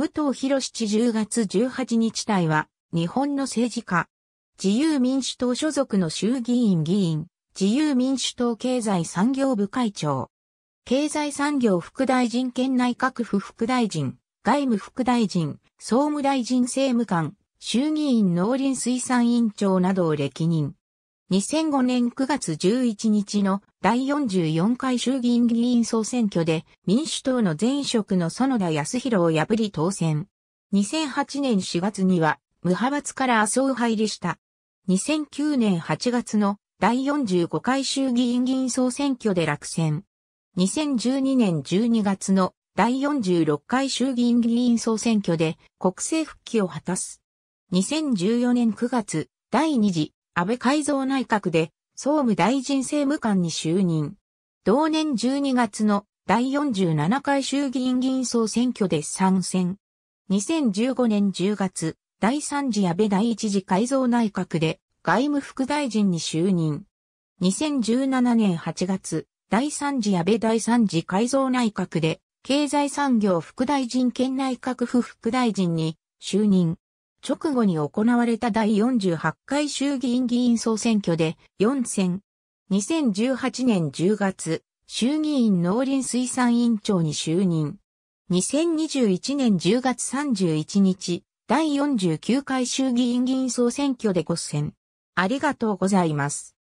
武藤博七10月18日隊は、日本の政治家。自由民主党所属の衆議院議員、自由民主党経済産業部会長。経済産業副大臣兼内閣府副大臣、外務副大臣、総務大臣政務官、衆議院農林水産委員長などを歴任。2005年9月11日の第44回衆議院議員総選挙で民主党の前職の園田康弘を破り当選。2008年4月には無派閥から麻生入りした。2009年8月の第45回衆議院議員総選挙で落選。2012年12月の第46回衆議院議員総選挙で国政復帰を果たす。2014年9月、第2次安倍改造内閣で総務大臣政務官に就任。同年12月の第47回衆議院議員総選挙で参戦。2015年10月、第3次安倍第1次改造内閣で外務副大臣に就任。2017年8月、第3次安倍第3次改造内閣で経済産業副大臣兼内閣府副大臣に就任。直後に行われた第48回衆議院議員総選挙で4選。2018年10月、衆議院農林水産委員長に就任。2021年10月31日、第49回衆議院議員総選挙で5選。ありがとうございます。